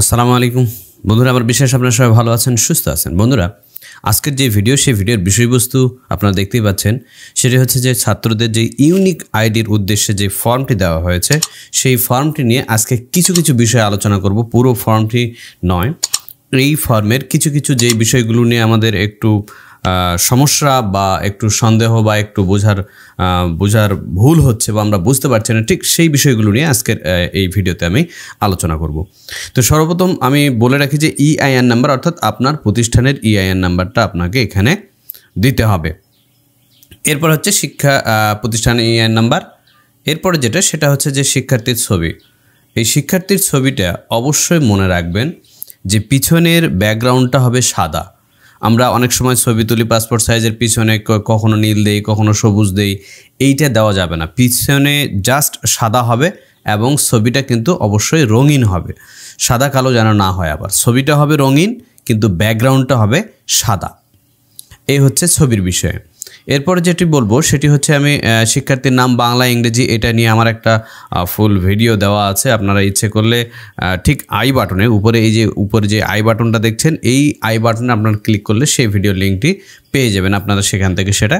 আসসালামু আলাইকুম বন্ধুরা আমার বিশ্বাস আপনারা সবাই ভালো আছেন সুস্থ আছেন বন্ধুরা আজকের যে ভিডিও সেই ভিডিওর বিষয়বস্তু আপনারা দেখতেই পাচ্ছেন সেটি হচ্ছে যে ছাত্রদের যে ইউনিক আইডির উদ্দেশ্যে যে ফর্মটি দেওয়া হয়েছে সেই ফর্মটি নিয়ে আজকে কিছু কিছু বিষয়ে আলোচনা করব পুরো ফর্মটি নয় এই ফর্মের কিছু কিছু যে বিষয়গুলো নিয়ে আমাদের একটু সমস্যা বা একটু সন্দেহ বা একটু বোঝার বোঝার ভুল হচ্ছে বা আমরা বুঝতে পারছি না ঠিক সেই বিষয়গুলো নিয়ে আজকের এই ভিডিওতে আমি আলোচনা করব তো সর্বপ্রথম আমি বলে রাখি যে ইআইএন e নাম্বার অর্থাৎ আপনার প্রতিষ্ঠানের ইআইএন e নাম্বারটা আপনাকে এখানে দিতে হবে এরপর হচ্ছে শিক্ষা প্রতিষ্ঠানের ইআইএন e নাম্বার এরপরে যেটা সেটা হচ্ছে যে শিক্ষার্থীর ছবি এই শিক্ষার্থীর ছবিটা অবশ্যই মনে রাখবেন যে পিছনের ব্যাকগ্রাউন্ডটা হবে সাদা আমরা অনেক সময় ছবি তুলি পাসপোর্ট সাইজের পিছনে কখনো নীল দেই কখনো সবুজ দেই এইটা দেওয়া যাবে না পিছনে জাস্ট সাদা হবে এবং ছবিটা কিন্তু অবশ্যই রঙিন হবে সাদা কালো যেন না হয় আবার ছবিটা হবে রঙিন কিন্তু ব্যাকগ্রাউন্ডটা হবে সাদা এই হচ্ছে ছবির বিষয়ে এরপরে যেটি বলবো সেটি হচ্ছে আমি শিক্ষার্থীর নাম বাংলা ইংরেজি এটা নিয়ে আমার একটা ফুল ভিডিও দেওয়া আছে আপনারা ইচ্ছে করলে ঠিক আই বাটনে উপরে এই যে উপরে যে আই বাটনটা দেখছেন এই আই বাটনে আপনারা ক্লিক করলে সেই ভিডিও লিঙ্কটি পেয়ে যাবেন আপনারা সেখান থেকে সেটা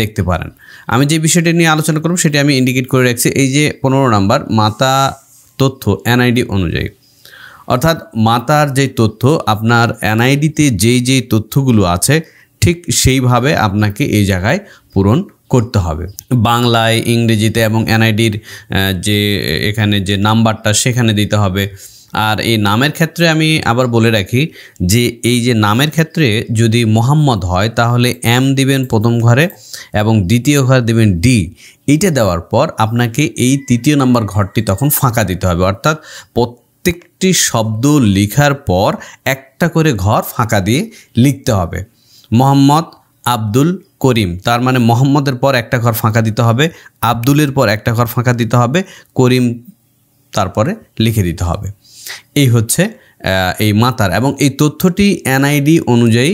দেখতে পারেন আমি যে বিষয়টি নিয়ে আলোচনা করব সেটি আমি ইন্ডিকেট করে রাখছি এই যে পনেরো নাম্বার মাতা তথ্য এনআইডি অনুযায়ী অর্থাৎ মাতার যে তথ্য আপনার এনআইডিতে যেই যেই তথ্যগুলো আছে ঠিক সেইভাবে আপনাকে এই জায়গায় পূরণ করতে হবে বাংলায় ইংরেজিতে এবং এনআইডির যে এখানে যে নাম্বারটা সেখানে দিতে হবে আর এই নামের ক্ষেত্রে আমি আবার বলে রাখি যে এই যে নামের ক্ষেত্রে যদি মোহাম্মদ হয় তাহলে এম দিবেন প্রথম ঘরে এবং দ্বিতীয় ঘর দিবেন ডি এইটা দেওয়ার পর আপনাকে এই তৃতীয় নাম্বার ঘরটি তখন ফাঁকা দিতে হবে অর্থাৎ প্রত্যেকটি শব্দ লিখার পর একটা করে ঘর ফাঁকা দিয়ে লিখতে হবে মোহাম্মদ আব্দুল করিম তার মানে মোহাম্মদের পর একটা ঘর ফাঁকা দিতে হবে আব্দুলের পর একটা ঘর ফাঁকা দিতে হবে করিম তারপরে লিখে দিতে হবে এই হচ্ছে এই মাতার এবং এই তথ্যটি এনআইডি অনুযায়ী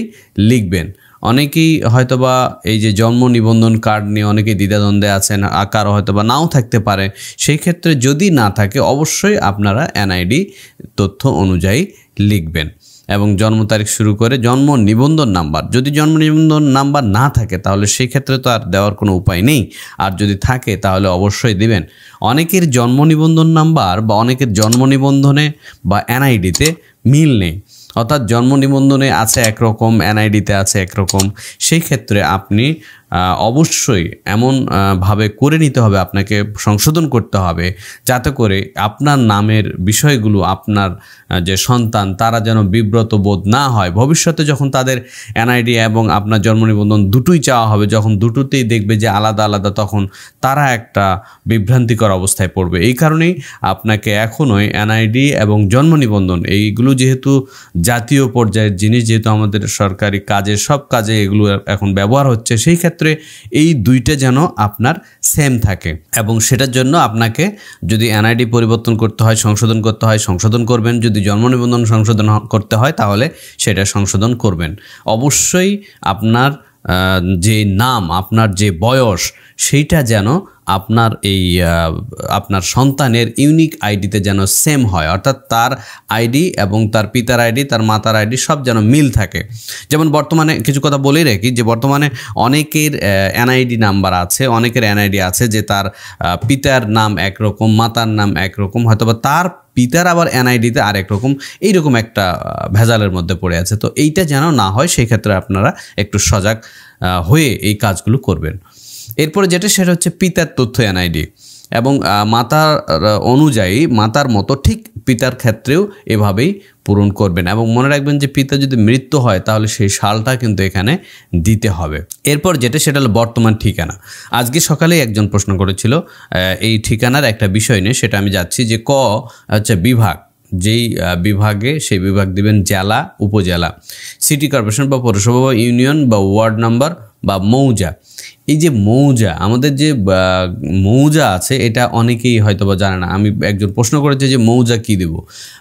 লিখবেন অনেকেই হয়তোবা এই যে জন্ম নিবন্ধন কার্ড নিয়ে অনেকেই দ্বিধাদ্বন্দ্বে আছেন আকার হয়তোবা নাও থাকতে পারে সেই ক্ষেত্রে যদি না থাকে অবশ্যই আপনারা এনআইডি তথ্য অনুযায়ী লিখবেন এবং জন্ম তারিখ শুরু করে জন্ম নিবন্ধন নাম্বার যদি জন্ম নিবন্ধন নাম্বার না থাকে তাহলে সেই ক্ষেত্রে তো আর দেওয়ার কোনো উপায় নেই আর যদি থাকে তাহলে অবশ্যই দিবেন অনেকের জন্ম নিবন্ধন নাম্বার বা অনেকের জন্ম নিবন্ধনে বা এনআইডিতে মিল নেই অর্থাৎ জন্ম নিবন্ধনে আছে একরকম এনআইডিতে আছে একরকম সেই ক্ষেত্রে আপনি অবশ্যই এমনভাবে করে নিতে হবে আপনাকে সংশোধন করতে হবে যাতে করে আপনার নামের বিষয়গুলো আপনার যে সন্তান তারা যেন বিব্রত বোধ না হয় ভবিষ্যতে যখন তাদের এনআইডি এবং আপনার জন্ম নিবন্ধন দুটোই চাওয়া হবে যখন দুটোতেই দেখবে যে আলাদা আলাদা তখন তারা একটা বিভ্রান্তিকর অবস্থায় পড়বে এই কারণেই আপনাকে এখনই এনআইডি এবং জন্ম নিবন্ধন এইগুলো যেহেতু জাতীয় পর্যায়ের জিনিস যেহেতু আমাদের সরকারি কাজে সব কাজে এগুলো এখন ব্যবহার হচ্ছে সেই ক্ষেত্রে ক্ষেত্রে এই দুইটা যেন আপনার সেম থাকে এবং সেটার জন্য আপনাকে যদি এনআইডি পরিবর্তন করতে হয় সংশোধন করতে হয় সংশোধন করবেন যদি জন্ম নিবন্ধন সংশোধন করতে হয় তাহলে সেটা সংশোধন করবেন অবশ্যই আপনার যে নাম আপনার যে বয়স সেইটা যেন আপনার এই আপনার সন্তানের ইউনিক আইডিতে যেন সেম হয় অর্থাৎ তার আইডি এবং তার পিতার আইডি তার মাতার আইডি সব যেন মিল থাকে যেমন বর্তমানে কিছু কথা বলেই রাখি যে বর্তমানে অনেকের এনআইডি নাম্বার আছে অনেকের এনআইডি আছে যে তার পিতার নাম একরকম মাতার নাম একরকম হয়তো বা তার পিতার আবার এনআইডিতে আরেক রকম এইরকম একটা ভেজালের মধ্যে পড়ে আছে তো এইটা যেন না হয় সেই ক্ষেত্রে আপনারা একটু সজাগ হয়ে এই কাজগুলো করবেন এরপরে যেটা সেটা হচ্ছে পিতার তথ্য এনআইডি এবং মাতার অনুযায়ী মাতার মতো ঠিক পিতার ক্ষেত্রেও এভাবেই পূরণ করবেন এবং মনে রাখবেন যে পিতা যদি মৃত্যু হয় তাহলে সেই সালটা কিন্তু এখানে দিতে হবে এরপর যেটা সেটা হলো বর্তমান ঠিকানা আজকে সকালে একজন প্রশ্ন করেছিল এই ঠিকানার একটা বিষয় নিয়ে সেটা আমি যাচ্ছি যে ক হচ্ছে বিভাগ যেই বিভাগে সেই বিভাগ দিবেন জেলা উপজেলা সিটি কর্পোরেশন বা পৌরসভা বা ইউনিয়ন বা ওয়ার্ড নাম্বার বা মৌজা এই যে মৌজা আমাদের যে মৌজা আছে এটা অনেকেই হয়তো বা জানে না আমি একজন প্রশ্ন করেছে যে মৌজা কী দেব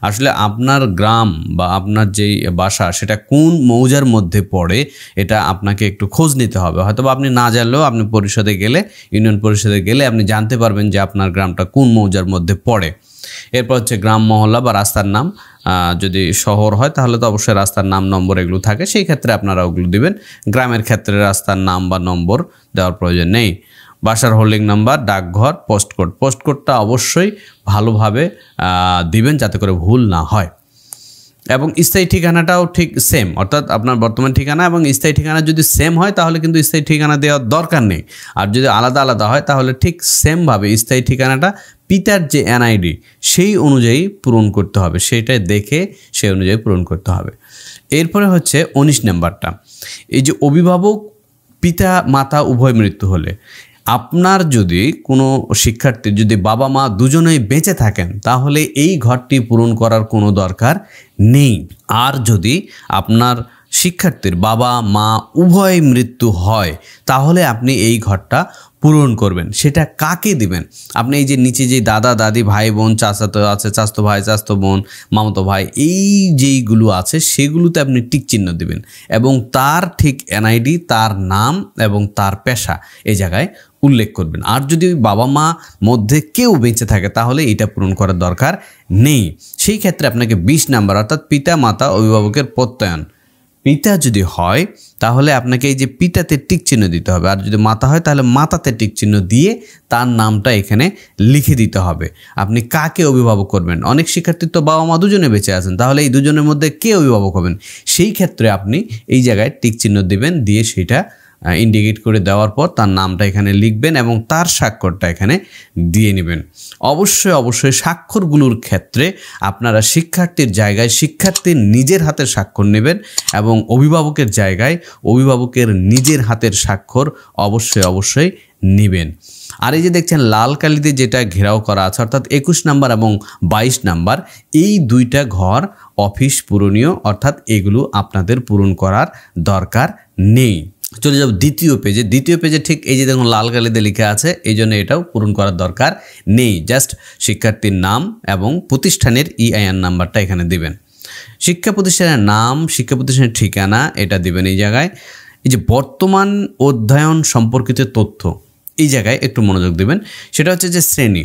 আসলে আপনার গ্রাম বা আপনার যেই বাসা সেটা কোন মৌজার মধ্যে পড়ে এটা আপনাকে একটু খোঁজ নিতে হবে হয়তো বা আপনি না জানলেও আপনি পরিষদে গেলে ইউনিয়ন পরিষদে গেলে আপনি জানতে পারবেন যে আপনার গ্রামটা কোন মৌজার মধ্যে পড়ে এরপর হচ্ছে গ্রাম মহল্লা বা রাস্তার নাম যদি শহর হয় তাহলে তো অবশ্যই রাস্তার নাম নম্বর এগুলো থাকে সেই ক্ষেত্রে আপনারা ওগুলো দিবেন গ্রামের ক্ষেত্রে রাস্তার নাম বা নম্বর দেওয়ার প্রয়োজন নেই বাসার হোল্ডিং নাম্বার ডাকঘর পোস্টকোড পোস্টকোডটা অবশ্যই ভালোভাবে দিবেন যাতে করে ভুল না হয় এবং স্থায়ী ঠিকানাটাও ঠিক সেম অর্থাৎ আপনার বর্তমান ঠিকানা এবং স্থায়ী ঠিকানা যদি সেম হয় তাহলে কিন্তু স্থায়ী ঠিকানা দেওয়ার দরকার নেই আর যদি আলাদা আলাদা হয় তাহলে ঠিক সেমভাবে স্থায়ী ঠিকানাটা পিতার যে এনআইডি সেই অনুযায়ী পূরণ করতে হবে সেটাই দেখে সেই অনুযায়ী পূরণ করতে হবে এরপরে হচ্ছে উনিশ নাম্বারটা এই যে অভিভাবক পিতা মাতা উভয় মৃত্যু হলে আপনার যদি কোনো শিক্ষার্থী যদি বাবা মা দুজনেই বেঁচে থাকেন তাহলে এই ঘরটি পূরণ করার কোনো দরকার নেই আর যদি আপনার শিক্ষার্থীর বাবা মা উভয় মৃত্যু হয় তাহলে আপনি এই ঘরটা পূরণ করবেন সেটা কাকে দিবেন আপনি এই যে নিচে যে দাদা দাদি ভাই বোন চাচাতো আছে চাস্তো ভাই চাস্তো বোন মামাতো ভাই এই যেইগুলো আছে সেগুলোতে আপনি টিক চিহ্ন দিবেন এবং তার ঠিক এনআইডি তার নাম এবং তার পেশা এই জায়গায় উল্লেখ করবেন আর যদি ওই বাবা মা মধ্যে কেউ বেঁচে থাকে তাহলে এটা পূরণ করার দরকার নেই সেই ক্ষেত্রে আপনাকে বিশ নাম্বার অর্থাৎ পিতা মাতা অভিভাবকের প্রত্যয়ন পিতা যদি হয় তাহলে আপনাকে এই যে পিতাতে টিক চিহ্ন দিতে হবে আর যদি মাতা হয় তাহলে মাতাতে টিক চিহ্ন দিয়ে তার নামটা এখানে লিখে দিতে হবে আপনি কাকে অভিভাবক করবেন অনেক শিক্ষার্থী তো বাবা মা দুজনে বেঁচে আছেন তাহলে এই দুজনের মধ্যে কে অভিভাবক হবেন সেই ক্ষেত্রে আপনি এই জায়গায় টিক চিহ্ন দিবেন দিয়ে সেটা ইন্ডিকেট করে দেওয়ার পর তার নামটা এখানে লিখবেন এবং তার স্বাক্ষরটা এখানে দিয়ে নেবেন অবশ্যই অবশ্যই স্বাক্ষরগুলোর ক্ষেত্রে আপনারা শিক্ষার্থীর জায়গায় শিক্ষার্থীর নিজের হাতের স্বাক্ষর নেবেন এবং অভিভাবকের জায়গায় অভিভাবকের নিজের হাতের স্বাক্ষর অবশ্যই অবশ্যই নেবেন আর এই যে দেখছেন লাল কালিতে যেটা ঘেরাও করা আছে অর্থাৎ একুশ নাম্বার এবং বাইশ নাম্বার এই দুইটা ঘর অফিস পূরণীয় অর্থাৎ এগুলো আপনাদের পূরণ করার দরকার নেই চলে যাব দ্বিতীয় পেজে দ্বিতীয় পেজে ঠিক এই যে দেখুন লাল কালিতে লিখে আছে এই জন্য এটাও পূরণ করার দরকার নেই জাস্ট শিক্ষার্থীর নাম এবং প্রতিষ্ঠানের ইআইএন e নাম্বারটা এখানে দিবেন শিক্ষা প্রতিষ্ঠানের নাম শিক্ষা প্রতিষ্ঠানের ঠিকানা এটা দিবেন এই জায়গায় এই যে বর্তমান অধ্যয়ন সম্পর্কিত তথ্য এই জায়গায় একটু মনোযোগ দিবেন সেটা হচ্ছে যে শ্রেণী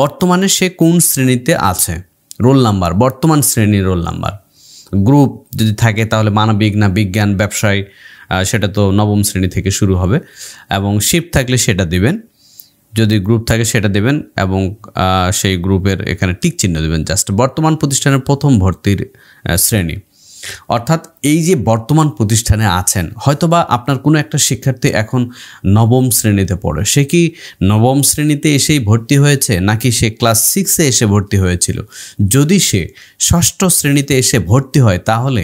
বর্তমানে সে কোন শ্রেণীতে আছে রোল নাম্বার বর্তমান শ্রেণীর রোল নাম্বার গ্রুপ যদি থাকে তাহলে মানবিক না বিজ্ঞান ব্যবসায়ী সেটা তো নবম শ্রেণী থেকে শুরু হবে এবং শিফট থাকলে সেটা দেবেন যদি গ্রুপ থাকে সেটা দেবেন এবং সেই গ্রুপের এখানে টিক চিহ্ন দেবেন জাস্ট বর্তমান প্রতিষ্ঠানের প্রথম ভর্তির শ্রেণী অর্থাৎ এই যে বর্তমান প্রতিষ্ঠানে আছেন হয়তোবা আপনার কোনো একটা শিক্ষার্থী এখন নবম শ্রেণীতে পড়ে সে কি নবম শ্রেণীতে এসেই ভর্তি হয়েছে নাকি সে ক্লাস সিক্সে এসে ভর্তি হয়েছিল যদি সে ষষ্ঠ শ্রেণীতে এসে ভর্তি হয় তাহলে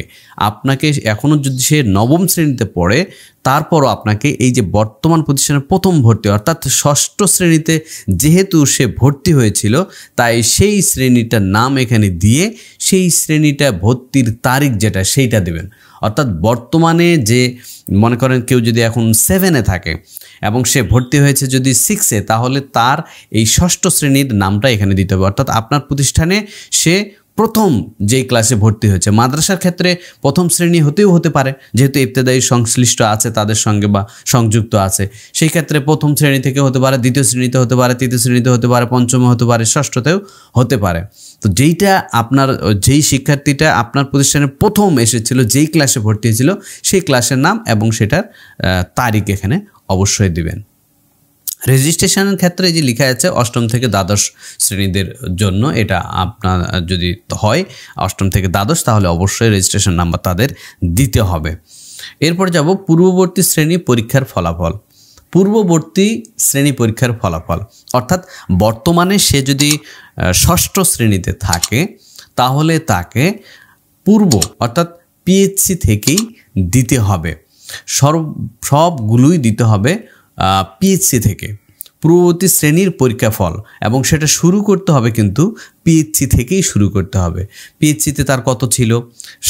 আপনাকে এখনও যদি সে নবম শ্রেণীতে পড়ে তারপরও আপনাকে এই যে বর্তমান প্রতিষ্ঠানের প্রথম ভর্তি অর্থাৎ ষষ্ঠ শ্রেণীতে যেহেতু সে ভর্তি হয়েছিল তাই সেই শ্রেণীটার নাম এখানে দিয়ে সেই শ্রেণীটা ভর্তির তারিখ যেটা সেইটা দেবেন অর্থাৎ বর্তমানে যে মনে করেন কেউ যদি এখন সেভেনে থাকে এবং সে ভর্তি হয়েছে যদি সিক্সে তাহলে তার এই ষষ্ঠ শ্রেণীর নামটা এখানে দিতে হবে অর্থাৎ আপনার প্রতিষ্ঠানে সে প্রথম যেই ক্লাসে ভর্তি হয়েছে মাদ্রাসার ক্ষেত্রে প্রথম শ্রেণী হতেও হতে পারে যেহেতু ইবতেদায়ী সংশ্লিষ্ট আছে তাদের সঙ্গে বা সংযুক্ত আছে সেই ক্ষেত্রে প্রথম শ্রেণী থেকে হতে পারে দ্বিতীয় শ্রেণীতে হতে পারে তৃতীয় শ্রেণীতে হতে পারে পঞ্চমে হতে পারে ষষ্ঠতেও হতে পারে তো যেইটা আপনার যেই শিক্ষার্থীটা আপনার প্রতিষ্ঠানে প্রথম এসেছিল যেই ক্লাসে ভর্তি হয়েছিল সেই ক্লাসের নাম এবং সেটার তারিখ এখানে অবশ্যই দিবেন রেজিস্ট্রেশনের ক্ষেত্রে যে লেখা আছে অষ্টম থেকে দ্বাদশ শ্রেণীদের জন্য এটা আপনার যদি হয় অষ্টম থেকে দ্বাদশ তাহলে অবশ্যই রেজিস্ট্রেশন নাম্বার তাদের দিতে হবে এরপর যাব পূর্ববর্তী শ্রেণী পরীক্ষার ফলাফল পূর্ববর্তী শ্রেণী পরীক্ষার ফলাফল অর্থাৎ বর্তমানে সে যদি ষষ্ঠ শ্রেণীতে থাকে তাহলে তাকে পূর্ব অর্থাৎ পিএইচসি থেকেই দিতে হবে সব সবগুলোই দিতে হবে পিএইচসি থেকে পূর্ববর্তী শ্রেণীর পরীক্ষা ফল এবং সেটা শুরু করতে হবে কিন্তু পিএইচসি থেকেই শুরু করতে হবে পিএইচসিতে তার কত ছিল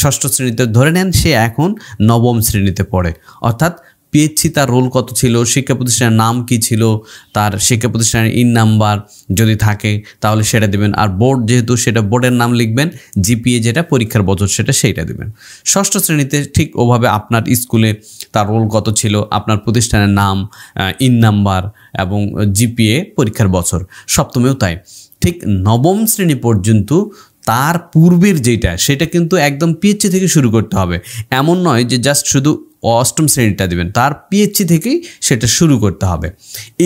ষষ্ঠ শ্রেণীতে ধরে নেন সে এখন নবম শ্রেণীতে পড়ে অর্থাৎ পিএইচসি তার রোল কত ছিল শিক্ষা প্রতিষ্ঠানের নাম কি ছিল তার শিক্ষা প্রতিষ্ঠানের ইন নাম্বার যদি থাকে তাহলে সেটা দেবেন আর বোর্ড যেহেতু সেটা বোর্ডের নাম লিখবেন জিপিএ যেটা পরীক্ষার বছর সেটা সেইটা দেবেন ষষ্ঠ শ্রেণীতে ঠিক ওভাবে আপনার স্কুলে তার রোল কত ছিল আপনার প্রতিষ্ঠানের নাম ইন নাম্বার এবং জিপিএ পরীক্ষার বছর সপ্তমেও তাই ঠিক নবম শ্রেণী পর্যন্ত তার পূর্বের যেটা সেটা কিন্তু একদম পিএইচসি থেকে শুরু করতে হবে এমন নয় যে জাস্ট শুধু ও অষ্টম শ্রেণীটা দেবেন তার পিএইচসি থেকেই সেটা শুরু করতে হবে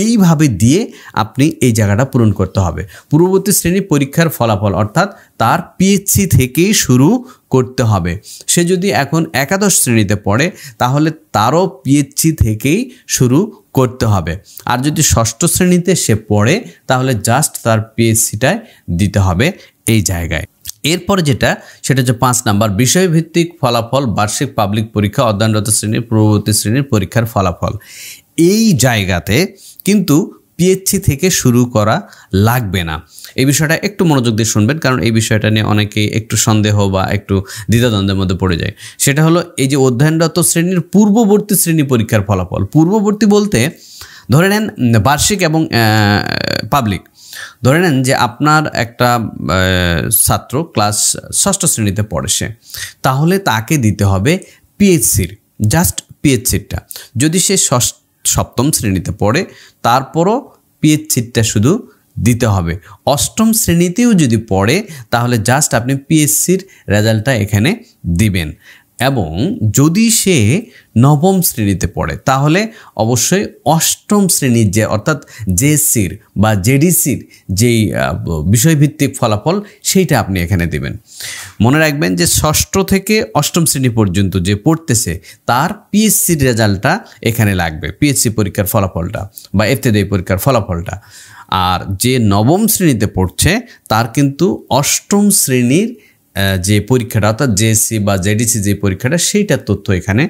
এইভাবে দিয়ে আপনি এই জায়গাটা পূরণ করতে হবে পূর্ববর্তী শ্রেণী পরীক্ষার ফলাফল অর্থাৎ তার পিএইচসি থেকেই শুরু করতে হবে সে যদি এখন একাদশ শ্রেণীতে পড়ে তাহলে তারও পিএইচসি থেকেই শুরু করতে হবে আর যদি ষষ্ঠ শ্রেণীতে সে পড়ে তাহলে জাস্ট তার পিএইচসিটায় দিতে হবে এই জায়গায় এরপরে যেটা সেটা হচ্ছে পাঁচ নাম্বার বিষয়ভিত্তিক ফলাফল বার্ষিক পাবলিক পরীক্ষা অধ্যয়নরত শ্রেণীর পূর্ববর্তী শ্রেণীর পরীক্ষার ফলাফল এই জায়গাতে কিন্তু পিএইচসি থেকে শুরু করা লাগবে না এই বিষয়টা একটু মনোযোগ দিয়ে শুনবেন কারণ এই বিষয়টা নিয়ে অনেকেই একটু সন্দেহ বা একটু দ্বিধাদ্বন্দ্বের মধ্যে পড়ে যায় সেটা হলো এই যে অধ্যয়নরত শ্রেণীর পূর্ববর্তী শ্রেণী পরীক্ষার ফলাফল পূর্ববর্তী বলতে ধরে নেন বার্ষিক এবং পাবলিক ধরে নেন যে আপনার একটা ছাত্র ক্লাস ষষ্ঠ শ্রেণীতে পড়ে সে তাহলে তাকে দিতে হবে পিএইচসির জাস্ট পিএইচসিটা যদি সে ষষ্ঠ সপ্তম শ্রেণীতে পড়ে তারপরও পিএইচসিটা শুধু দিতে হবে অষ্টম শ্রেণীতেও যদি পড়ে তাহলে জাস্ট আপনি পিএসসির রেজাল্টটা এখানে দিবেন এবং যদি সে নবম শ্রেণীতে পড়ে তাহলে অবশ্যই অষ্টম শ্রেণীর যে অর্থাৎ জেসির বা জেডিসির যেই বিষয়ভিত্তিক ফলাফল সেইটা আপনি এখানে দেবেন মনে রাখবেন যে ষষ্ঠ থেকে অষ্টম শ্রেণী পর্যন্ত যে পড়তেছে তার পিএসসির রেজাল্টটা এখানে লাগবে পিএসসি পরীক্ষার ফলাফলটা বা এফতেদাই পরীক্ষার ফলাফলটা আর যে নবম শ্রেণীতে পড়ছে তার কিন্তু অষ্টম শ্রেণীর যে পরীক্ষাটা অর্থাৎ জেএসসি বা জেডিসি যে পরীক্ষাটা সেইটার তথ্য এখানে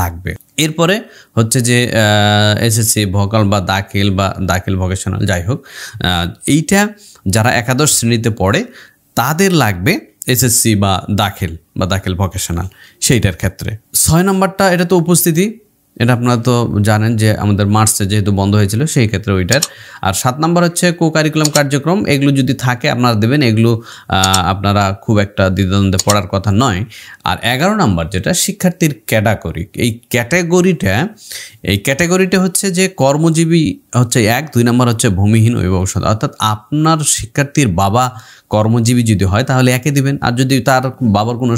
লাগবে এরপরে হচ্ছে যে এসএসসি ভোকাল বা দাখিল বা দাখিল ভোকেশনাল যাই হোক এইটা যারা একাদশ শ্রেণীতে পড়ে তাদের লাগবে এসএসসি বা দাখিল বা দাখিল ভোকেশনাল সেইটার ক্ষেত্রে ছয় নম্বরটা এটা তো উপস্থিতি এটা আপনারা তো জানেন যে আমাদের মার্চে যেহেতু বন্ধ হয়েছিল সেই ক্ষেত্রে ওইটার আর সাত নাম্বার হচ্ছে কো কারিকুলাম কার্যক্রম এগুলো যদি থাকে আপনারা দেবেন এগুলো আপনারা খুব একটা দ্বিদ্বন্দ্বে পড়ার কথা নয় আর এগারো নাম্বার যেটা শিক্ষার্থীর ক্যাটাগরি এই ক্যাটাগরিটা এই ক্যাটাগরিটা হচ্ছে যে কর্মজীবী হচ্ছে এক দুই নাম্বার হচ্ছে ভূমিহীন অভিভাবক অর্থাৎ আপনার শিক্ষার্থীর বাবা কর্মজীবী যদি হয় তাহলে একে দিবেন আর যদি তার বাবার কোনো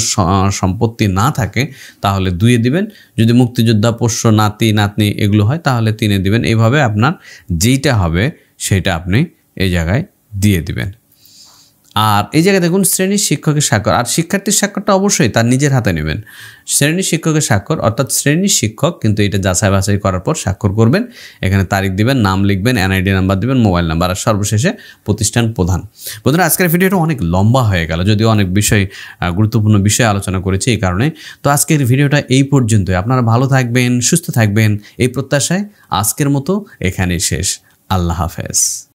সম্পত্তি না থাকে তাহলে দুয়ে দিবেন যদি মুক্তিযোদ্ধা পোষ সদস্য নাতি নাতনি এগুলো হয় তাহলে তিনে দিবেন এইভাবে আপনার যেইটা হবে সেটা আপনি এই জায়গায় দিয়ে দিবেন আর এই জায়গায় দেখুন শ্রেণীর শিক্ষকের স্বাক্ষর আর শিক্ষার্থীর স্বাক্ষরটা অবশ্যই তার নিজের হাতে নেবেন শ্রেণীর শিক্ষকের স্বাক্ষর অর্থাৎ শ্রেণীর শিক্ষক কিন্তু এটা যাচাই বাছাই করার পর স্বাক্ষর করবেন এখানে তারিখ দিবেন নাম লিখবেন এনআইডি নাম্বার দিবেন মোবাইল নাম্বার আর সর্বশেষে প্রতিষ্ঠান প্রধান বন্ধুরা আজকের ভিডিওটা অনেক লম্বা হয়ে গেল যদিও অনেক বিষয় গুরুত্বপূর্ণ বিষয় আলোচনা করেছি এই কারণে তো আজকের ভিডিওটা এই পর্যন্তই আপনারা ভালো থাকবেন সুস্থ থাকবেন এই প্রত্যাশায় আজকের মতো এখানেই শেষ আল্লাহ হাফেজ